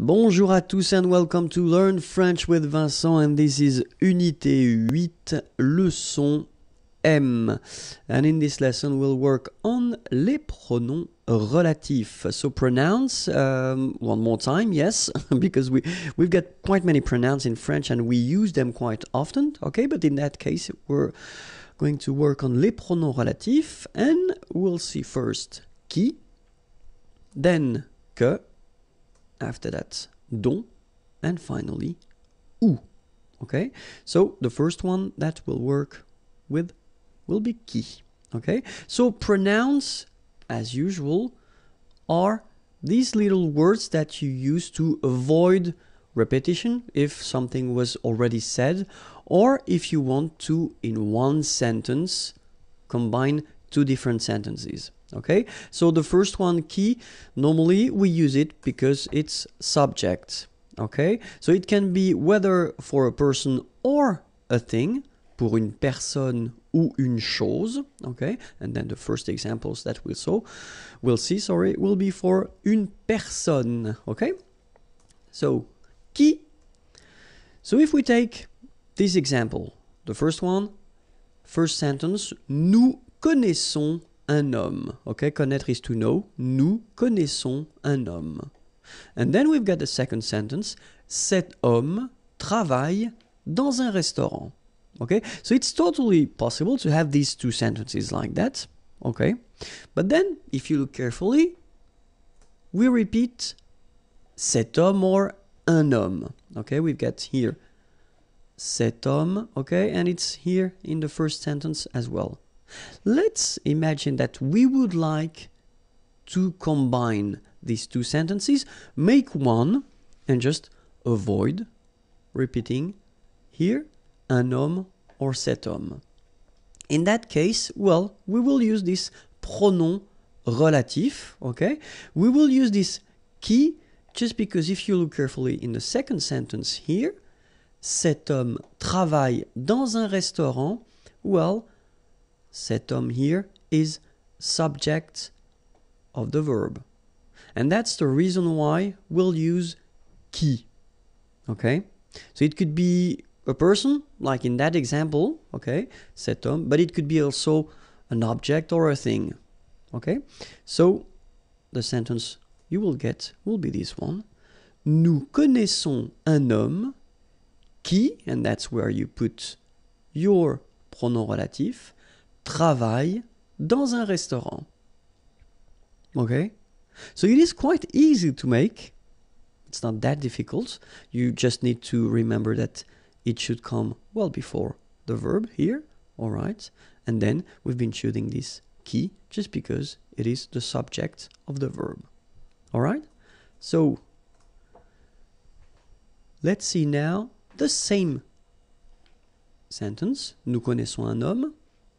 Bonjour à tous and welcome to Learn French with Vincent and this is Unité 8, leçon M. And in this lesson we'll work on les pronoms relatifs. So pronounce, um, one more time, yes, because we, we've got quite many pronouns in French and we use them quite often, okay? But in that case we're going to work on les pronoms relatifs and we'll see first qui, then que, after that don, and finally ou. Okay, so the first one that will work with will be qui. Okay, so pronounce as usual are these little words that you use to avoid repetition if something was already said or if you want to in one sentence combine two different sentences okay so the first one key normally we use it because it's subject okay so it can be whether for a person or a thing pour une personne ou une chose okay and then the first examples that we saw we'll see sorry will be for une personne okay so qui so if we take this example the first one first sentence nous connaissons un homme. Okay, connaître is to know. Nous connaissons un homme. And then we've got the second sentence. Cet homme travaille dans un restaurant. Okay, so it's totally possible to have these two sentences like that. Okay, but then if you look carefully, we repeat cet homme or un homme. Okay, we've got here cet homme. Okay, and it's here in the first sentence as well. Let's imagine that we would like to combine these two sentences, make one, and just avoid repeating here a homme or cet homme. In that case, well, we will use this pronom relatif, okay? We will use this qui just because if you look carefully in the second sentence here, cet homme travaille dans un restaurant, well, Setom here is subject of the verb. And that's the reason why we'll use qui. Okay? So it could be a person, like in that example, okay, setom, but it could be also an object or a thing. Okay? So the sentence you will get will be this one. Nous connaissons un homme qui, and that's where you put your pronom relatif, travaille dans un restaurant. Okay? So it is quite easy to make. It's not that difficult. You just need to remember that it should come well before the verb here. All right. And then we've been shooting this key just because it is the subject of the verb. All right. So let's see now the same sentence. Nous connaissons un homme.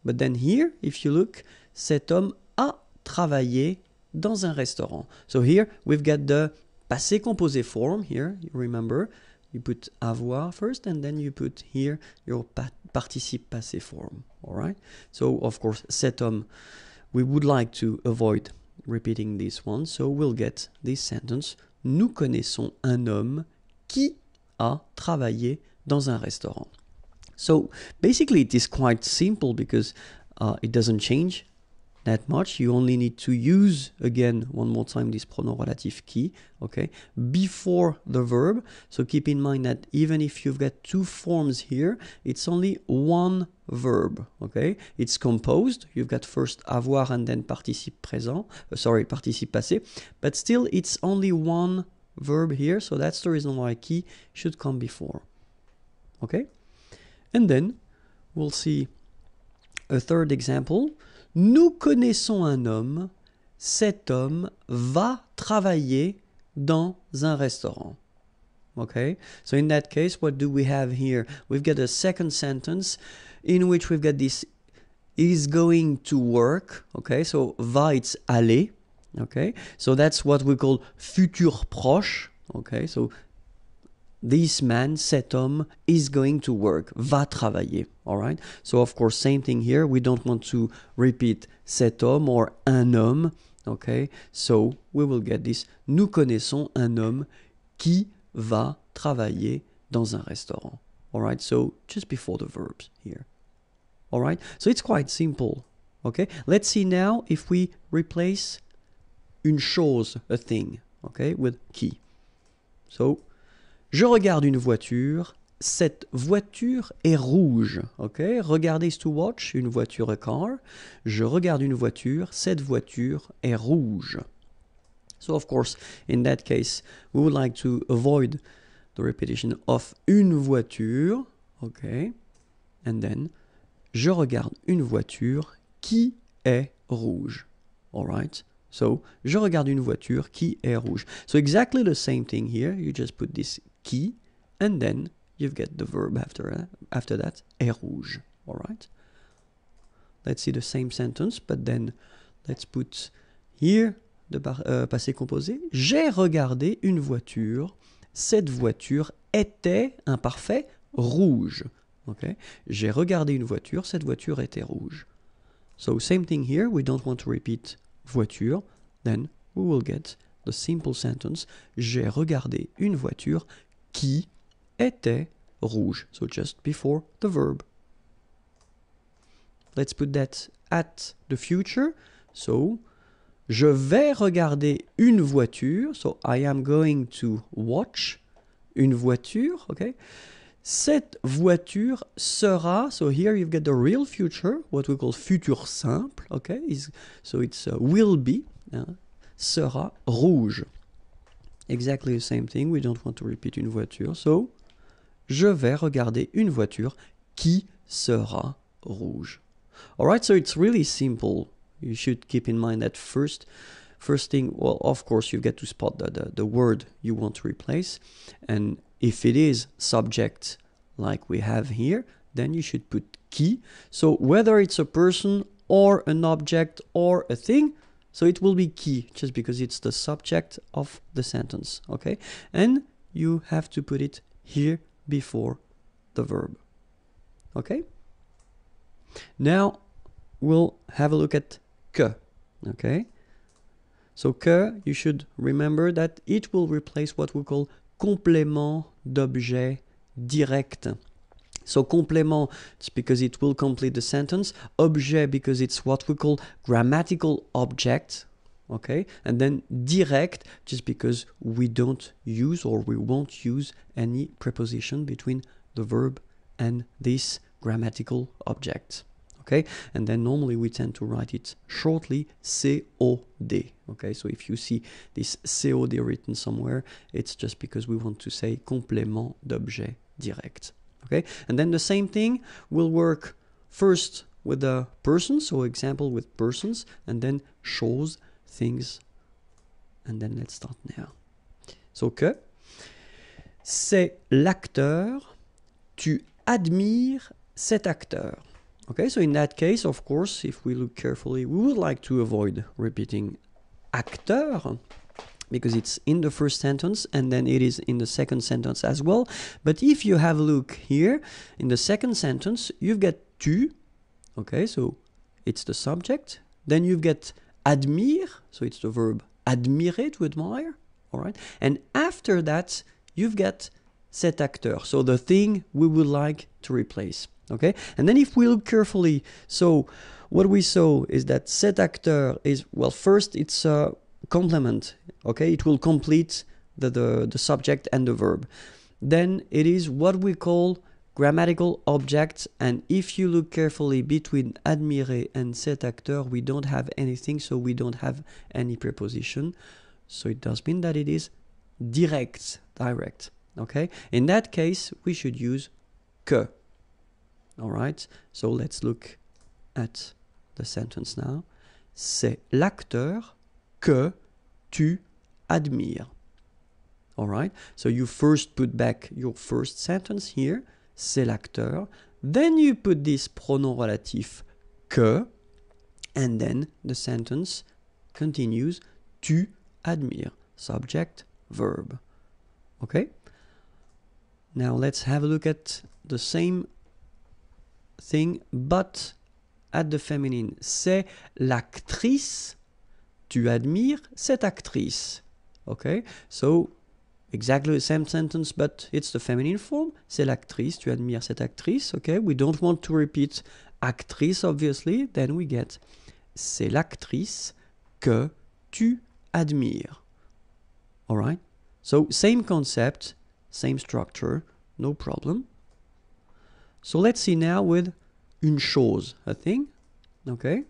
But then here, if you look, cet homme a travaillé dans un restaurant. So here we've got the passé composé form here, you remember. You put avoir first and then you put here your pa participe passé form, all right? So of course, cet homme, we would like to avoid repeating this one, so we'll get this sentence. Nous connaissons un homme qui a travaillé dans un restaurant. So basically it is quite simple because uh, it doesn't change that much. You only need to use again one more time this pronoun relative key, okay, before the verb. So keep in mind that even if you've got two forms here, it's only one verb, okay? It's composed. You've got first avoir and then participe présent, uh, sorry, participe passé, but still it's only one verb here. So that's the reason why key should come before, okay? And then we'll see a third example. Nous connaissons un homme. Cet homme va travailler dans un restaurant. Okay, so in that case, what do we have here? We've got a second sentence in which we've got this is going to work. Okay, so va it's aller. Okay, so that's what we call futur proche. Okay, so this man, cet homme, is going to work, va travailler. All right? So, of course, same thing here. We don't want to repeat cet homme or un homme. Okay? So, we will get this. Nous connaissons un homme qui va travailler dans un restaurant. All right? So, just before the verbs here. All right? So, it's quite simple. Okay? Let's see now if we replace une chose, a thing, okay, with qui. So, Je regarde une voiture, cette voiture est rouge. OK Regardez, to watch, une voiture, a car. Je regarde une voiture, cette voiture est rouge. So, of course, in that case, we would like to avoid the repetition of une voiture. OK And then, je regarde une voiture qui est rouge. All right So, je regarde une voiture qui est rouge. So, exactly the same thing here. You just put this qui, and then you've got the verb after uh, after that est rouge. All right. Let's see the same sentence, but then let's put here the euh, passé composé. J'ai regardé une voiture. Cette voiture était imparfait rouge. Okay. J'ai regardé une voiture. Cette voiture était rouge. So same thing here. We don't want to repeat voiture. Then we will get the simple sentence. J'ai regardé une voiture qui était rouge. So just before the verb. Let's put that at the future. So, je vais regarder une voiture. So, I am going to watch une voiture. Okay. Cette voiture sera. So, here you've got the real future, what we call future simple. Okay. so, it's uh, will be. Uh, sera rouge exactly the same thing. We don't want to repeat une voiture. So, je vais regarder une voiture qui sera rouge. Alright, so it's really simple. You should keep in mind that first first thing, well, of course, you get to spot the, the, the word you want to replace. And if it is subject like we have here, then you should put qui. So whether it's a person or an object or a thing, so it will be key just because it's the subject of the sentence, okay? And you have to put it here before the verb, okay? Now we'll have a look at que, okay? So que, you should remember that it will replace what we call complément d'objet direct. So complément, it's because it will complete the sentence. Objet, because it's what we call grammatical object, okay? And then direct, just because we don't use or we won't use any preposition between the verb and this grammatical object, okay? And then normally we tend to write it shortly, COD, okay? So if you see this COD written somewhere, it's just because we want to say complément d'objet direct okay and then the same thing will work first with the person so example with persons and then shows things and then let's start now so que c'est l'acteur tu admires cet acteur Okay, so in that case, of course, if we look carefully, we would like to avoid repeating acteur because it's in the first sentence and then it is in the second sentence as well. But if you have a look here, in the second sentence, you've got tu, okay, so it's the subject. Then you've got admire, so it's the verb admirer, to admire, all right? And after that, you've got cet acteur, so the thing we would like to replace, okay? And then if we look carefully, so what we saw is that cet acteur is, well, first it's a complement. Okay, it will complete the, the, the subject and the verb. Then it is what we call grammatical objects. And if you look carefully between admirer and cet acteur, we don't have anything, so we don't have any preposition. So it does mean that it is direct, direct. Okay, in that case, we should use que. All right, so let's look at the sentence now. C'est l'acteur que tu admires. alright So you first put back your first sentence here, c'est l'acteur. Then you put this pronom relatif que, and then the sentence continues tu admires. Subject, verb. Okay? Now let's have a look at the same thing, but at the feminine. C'est l'actrice tu admires cette actrice. Okay, so exactly the same sentence, but it's the feminine form. C'est l'actrice, tu admires cette actrice. Okay, we don't want to repeat actrice, obviously. Then we get c'est l'actrice que tu admires. Alright, so same concept, same structure, no problem. So let's see now with une chose, a thing. Okay,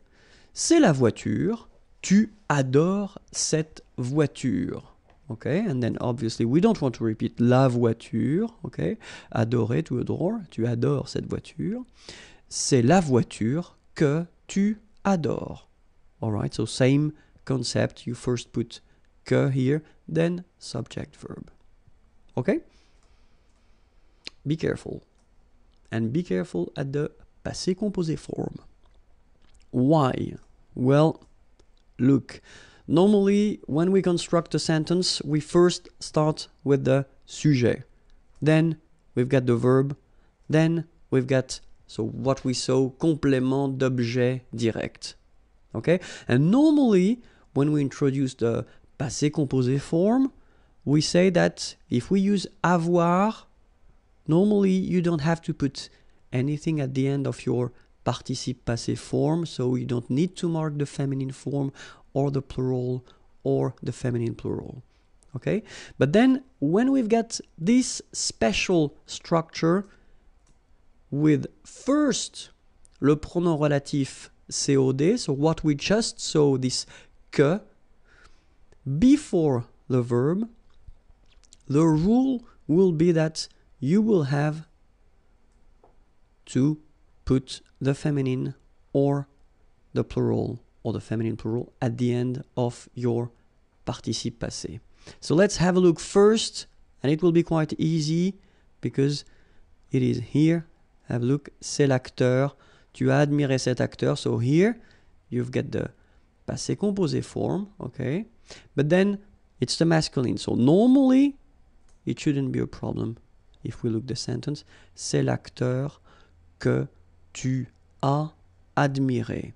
c'est la voiture tu adores cette voiture. OK and then obviously we don't want to repeat la voiture. OK adorer to adore, tu adores cette voiture. C'est la voiture que tu adores. right, so same concept. You first put que here, then subject verb. Ok? Be careful. And be careful at the passé composé form. Why? Well, look. Normally, when we construct a sentence, we first start with the sujet. Then we've got the verb. Then we've got, so what we saw, complément d'objet direct. Okay? And normally, when we introduce the passé composé form, we say that if we use avoir, normally you don't have to put anything at the end of your participe passive form, so you don't need to mark the feminine form or the plural or the feminine plural. Okay, but then when we've got this special structure with first le pronom relatif COD, so what we just saw, this que, before the verb, the rule will be that you will have to put the feminine or the plural or the feminine plural at the end of your participe passé. So let's have a look first, and it will be quite easy because it is here. Have a look, c'est l'acteur. Tu as admiré cet acteur. So here you've got the passé composé form, okay? But then it's the masculine. So normally it shouldn't be a problem if we look the sentence. C'est l'acteur que tu as admiré.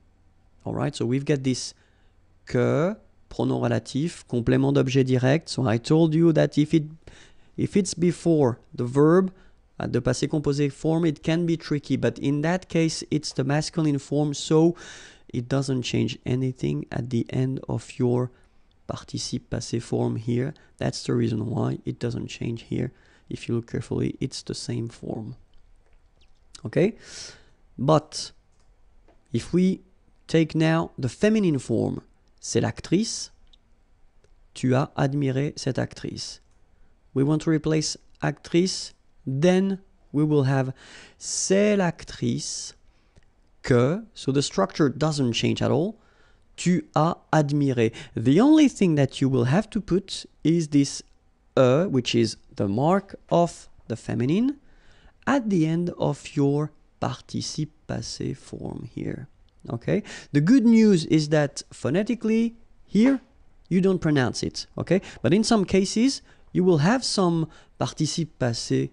Alright, so we've got this que, pronom relatif, complément d'objet direct. So I told you that if it if it's before the verb at uh, the passé composé form, it can be tricky, but in that case it's the masculine form, so it doesn't change anything at the end of your participe passé form here. That's the reason why it doesn't change here. If you look carefully, it's the same form. Okay? But if we take now the feminine form, c'est l'actrice. Tu as admiré cette actrice. We want to replace actrice, then we will have c'est l'actrice que, so the structure doesn't change at all. Tu as admiré. The only thing that you will have to put is this e, which is the mark of the feminine, at the end of your participe passé form here. Okay? The good news is that phonetically, here, you don't pronounce it. Okay? But in some cases, you will have some participe passé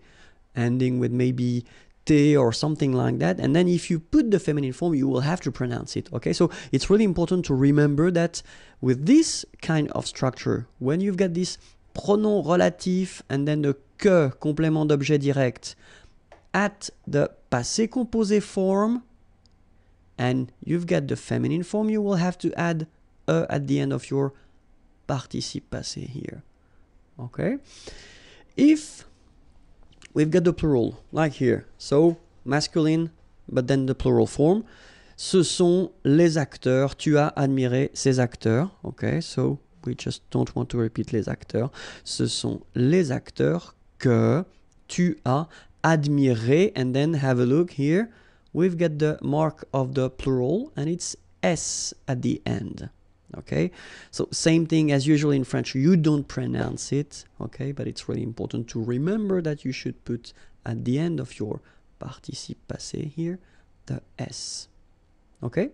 ending with maybe te or something like that. And then if you put the feminine form, you will have to pronounce it. Okay? So it's really important to remember that with this kind of structure, when you've got this pronom relatif and then the que complément d'objet direct at the passé composé form and you've got the feminine form, you will have to add a at the end of your participe passé here. Okay? If we've got the plural, like here, so masculine, but then the plural form, ce sont les acteurs, tu as admiré ces acteurs. Okay? So we just don't want to repeat les acteurs. Ce sont les acteurs que tu as admirer and then have a look here we've got the mark of the plural and it's s at the end okay so same thing as usual in french you don't pronounce it okay but it's really important to remember that you should put at the end of your participe passé here the s okay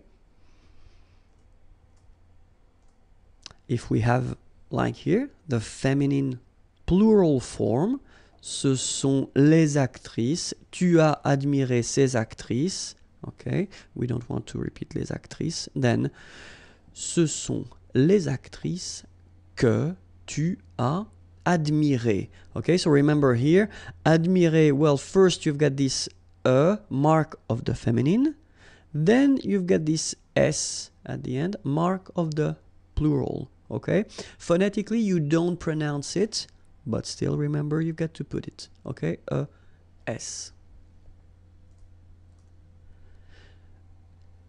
if we have like here the feminine plural form ce sont les actrices. Tu as admiré ces actrices. OK, we don't want to repeat les actrices. Then, ce sont les actrices que tu as admiré. Okay, so remember here, admirer, well, first you've got this E, mark of the feminine. Then you've got this S at the end, mark of the plural. Okay, phonetically, you don't pronounce it. but still remember you've got to put it okay a s s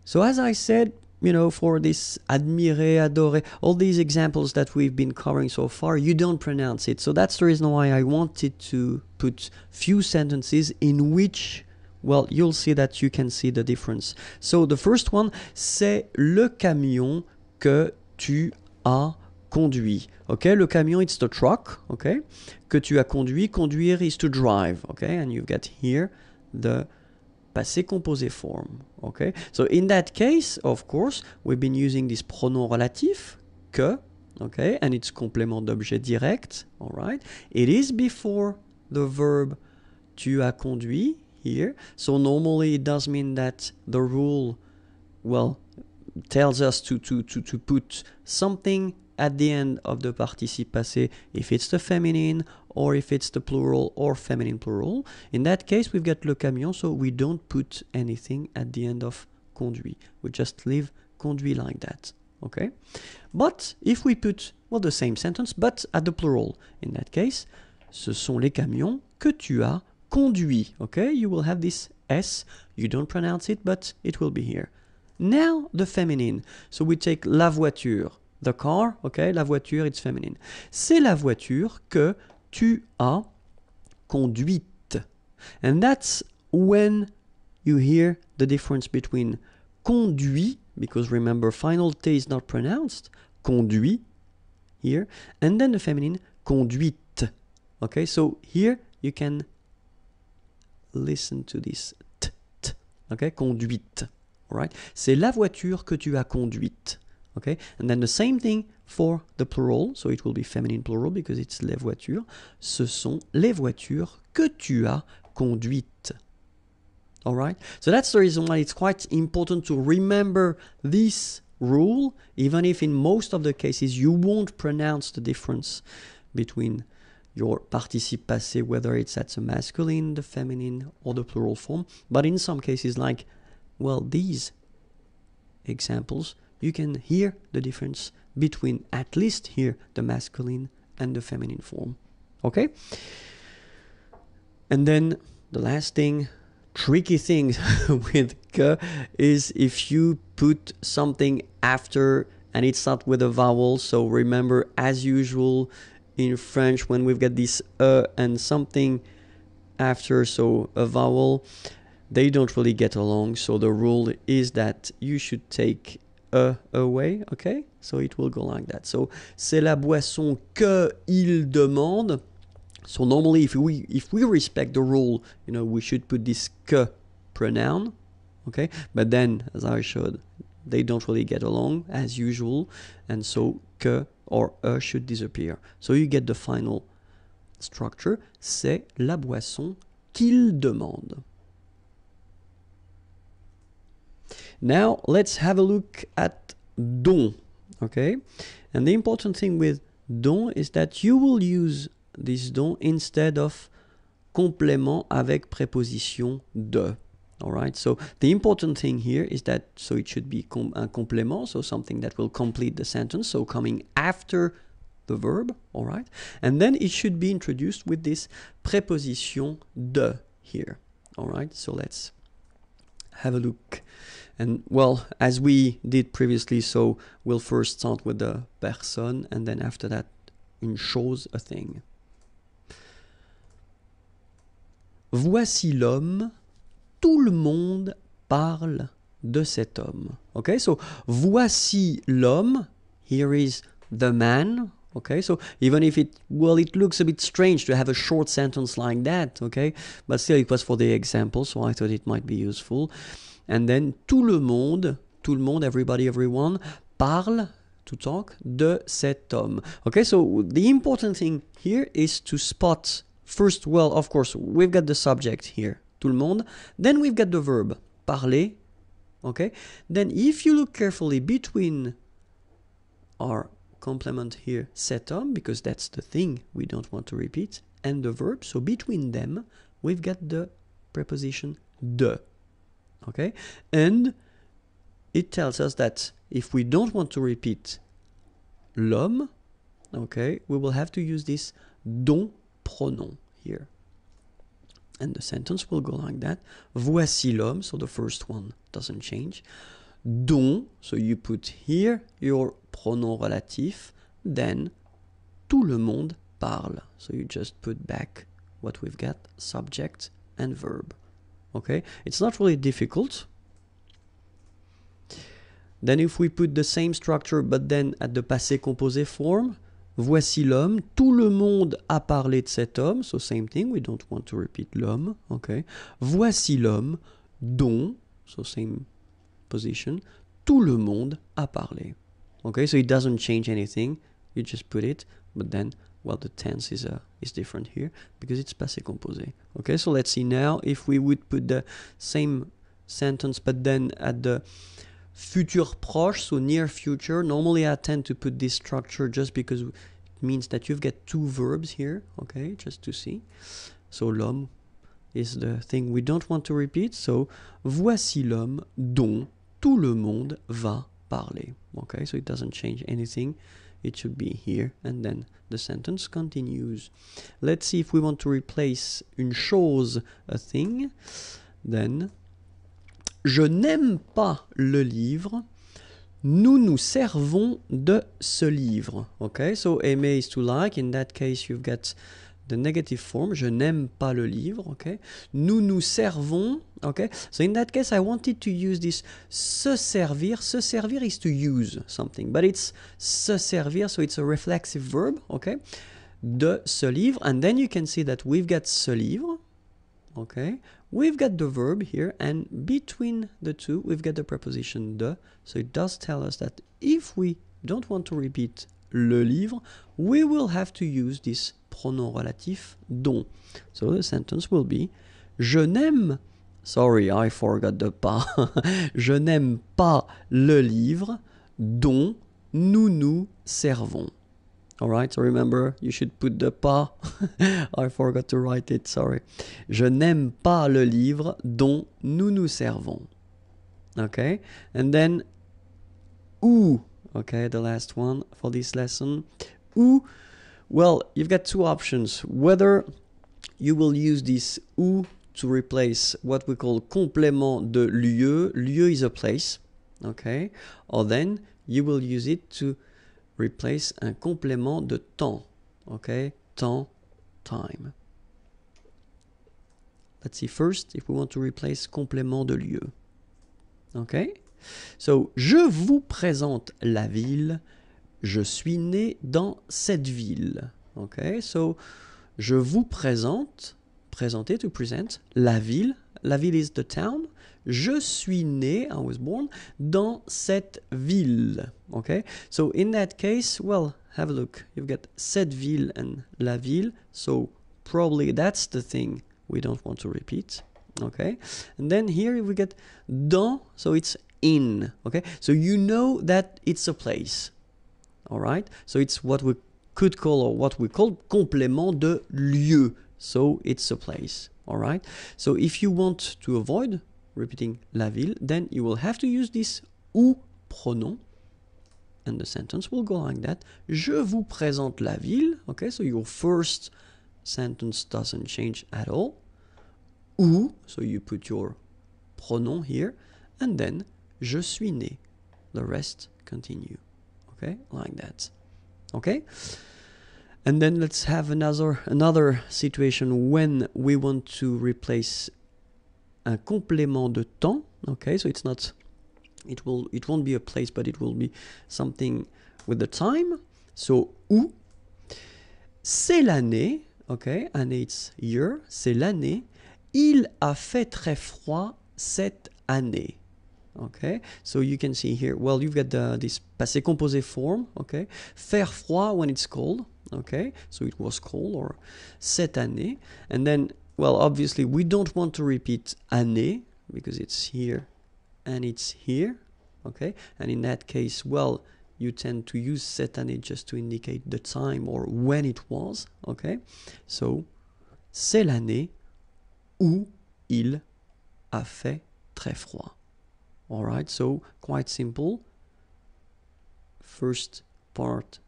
so as i said you know for this admire adore all these examples that we've been covering so far you don't pronounce it so that's the reason why i wanted to put few sentences in which well you'll see that you can see the difference so the first one c'est le camion que tu as conduit. Ok, le camion it's the truck. Ok, que tu as conduit. Conduire is to drive. Ok, and you've got here the passé composé form. Okay, so in that case, of course, we've been using this pronom relatif que. Okay, and it's complément d'objet direct. All right, it is before the verb tu as conduit here. So normally it does mean that the rule, well, tells us to to to to put something at the end of the participe passé if it's the feminine or if it's the plural or feminine plural. In that case, we've got le camion, so we don't put anything at the end of conduit. We just leave conduit like that. Okay? But if we put, well, the same sentence, but at the plural, in that case, ce sont les camions que tu as conduit. Okay? You will have this S. You don't pronounce it, but it will be here. Now the feminine. So we take la voiture, The car, okay, la voiture, it's feminine. C'est la voiture que tu as conduite. And that's when you hear the difference between conduit, because remember, final T is not pronounced, conduit here, and then the feminine conduite. Okay, so here you can listen to this t, t okay, conduite. Right? C'est la voiture que tu as conduite. okay and then the same thing for the plural so it will be feminine plural because it's les voitures ce sont les voitures que tu as conduites all right so that's the reason why it's quite important to remember this rule even if in most of the cases you won't pronounce the difference between your participe passé whether it's at the masculine the feminine or the plural form but in some cases like well these examples you can hear the difference between at least here the masculine and the feminine form. Okay? And then the last thing, tricky thing with k is if you put something after and it's not with a vowel. So remember, as usual in French, when we've got this uh and something after, so a vowel, they don't really get along. So the rule is that you should take a away, okay? So it will go like that. So c'est la boisson que il demande. So normally if we if we respect the rule, you know, we should put this que pronoun, okay? But then as I showed, they don't really get along as usual, and so que or a should disappear. So you get the final structure, c'est la boisson qu'il demande. Now let's have a look at don, okay? And the important thing with don is that you will use this don instead of complément avec préposition de. All right, so the important thing here is that, so it should be com un complément, so something that will complete the sentence, so coming after the verb, all right? And then it should be introduced with this préposition de here, all right? So let's have a look and well, as we did previously, so we'll first start with the person and then after that une chose, a thing. Voici l'homme, tout le monde parle de cet homme. Okay, so voici l'homme, here is the man, okay so even if it well it looks a bit strange to have a short sentence like that okay but still it was for the example so i thought it might be useful and then tout le monde, tout le monde, everybody, everyone, parle, to talk, de cet homme. Okay, so the important thing here is to spot first, well, of course, we've got the subject here, tout le monde. Then we've got the verb, parler. Okay, then if you look carefully between our complement here, cet homme, because that's the thing we don't want to repeat, and the verb, so between them, we've got the preposition de okay and it tells us that if we don't want to repeat l'homme okay we will have to use this don pronom here and the sentence will go like that voici l'homme so the first one doesn't change don so you put here your pronom relatif then tout le monde parle so you just put back what we've got subject and verb okay it's not really difficult then if we put the same structure but then at the passé composé form voici l'homme tout le monde a parlé de cet homme so same thing we don't want to repeat l'homme okay voici l'homme dont so same position tout le monde a parlé okay so it doesn't change anything you just put it but then well the tense is uh, is different here because it's passé composé okay so let's see now if we would put the same sentence but then at the future proche so near future normally I tend to put this structure just because it means that you've got two verbs here okay just to see so l'homme is the thing we don't want to repeat so voici l'homme dont tout le monde va parler okay so it doesn't change anything it should be here and then the sentence continues let's see if we want to replace une chose a thing then je n'aime pas le livre nous nous servons de ce livre okay so aimer is to like in that case you've got the negative form, je n'aime pas le livre, okay? Nous nous servons, okay? So in that case, I wanted to use this se servir. Se servir is to use something, but it's se servir, so it's a reflexive verb, okay? De ce livre, and then you can see that we've got ce livre, okay? We've got the verb here, and between the two, we've got the preposition de, so it does tell us that if we don't want to repeat le livre, we will have to use this pronom relatif dont. So the sentence will be Je n'aime Sorry, I forgot the pas. Je n'aime pas le livre dont nous nous servons. Alright, so remember, you should put the pas. I forgot to write it, sorry. Je n'aime pas le livre dont nous nous servons. Okay, and then ou, okay, the last one for this lesson, ou Well, you've got two options. Whether you will use this ou to replace what we call complément de lieu. Lieu is a place, okay? Or then you will use it to replace un complément de temps, okay? Temps, time. Let's see first if we want to replace complément de lieu. Okay? So, je vous présente la ville. je suis né dans cette ville. Okay, so je vous présente, présenter, to present, la ville. La ville is the town. Je suis né, I was born, dans cette ville. Okay, so in that case, well, have a look. You've got cette ville and la ville. So probably that's the thing we don't want to repeat. Okay, and then here we get dans, so it's in. Okay, so you know that it's a place. All right. So it's what we could call or what we call complément de lieu. So it's a place. All right. So if you want to avoid repeating la ville, then you will have to use this ou pronom. And the sentence will go like that. Je vous présente la ville. Okay, so your first sentence doesn't change at all. Ou, so you put your pronom here. And then, je suis né. The rest continue okay like that okay and then let's have another another situation when we want to replace a complément de temps okay so it's not it will it won't be a place but it will be something with the time so où c'est l'année okay année it's year c'est l'année il a fait très froid cette année okay so you can see here well you've got the, this passé composé form okay faire froid when it's cold okay so it was cold or cette année and then well obviously we don't want to repeat année because it's here and it's here okay and in that case well you tend to use cette année just to indicate the time or when it was okay so c'est l'année où il a fait très froid all right so quite simple first part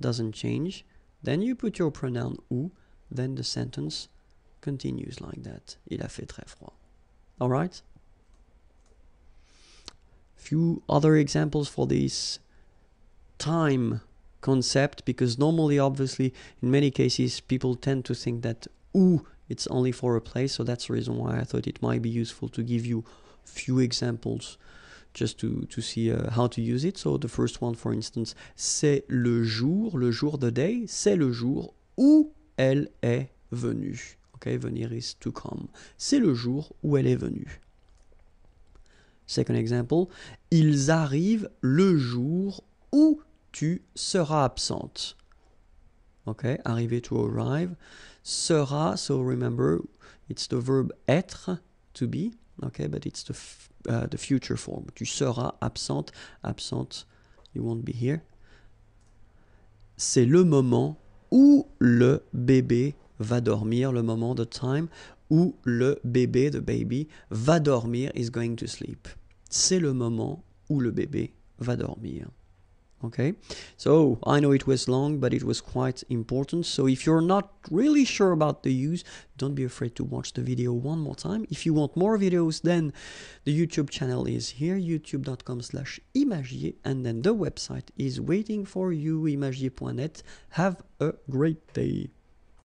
doesn't change then you put your pronoun ou then the sentence continues like that il a fait très froid all right few other examples for this time concept because normally obviously in many cases people tend to think that ou it's only for a place so that's the reason why i thought it might be useful to give you few examples just to, to see uh, how to use it. So the first one, for instance, c'est le jour, le jour, the day, c'est le jour où elle est venue. Okay, venir is to come. C'est le jour où elle est venue. Second example, ils arrivent le jour où tu seras absente. Ok, arriver to arrive. Sera, so remember, it's the verb être, to be. Okay, but it's the, uh, the future form. Tu seras absente, absente, you won't be here. C'est le moment où le bébé va dormir, le moment, the time, où le bébé, the baby, va dormir, is going to sleep. C'est le moment où le bébé va dormir. okay so I know it was long but it was quite important so if you're not really sure about the use don't be afraid to watch the video one more time if you want more videos then the YouTube channel is here youtube.com slash imagier and then the website is waiting for you imagier.net have a great day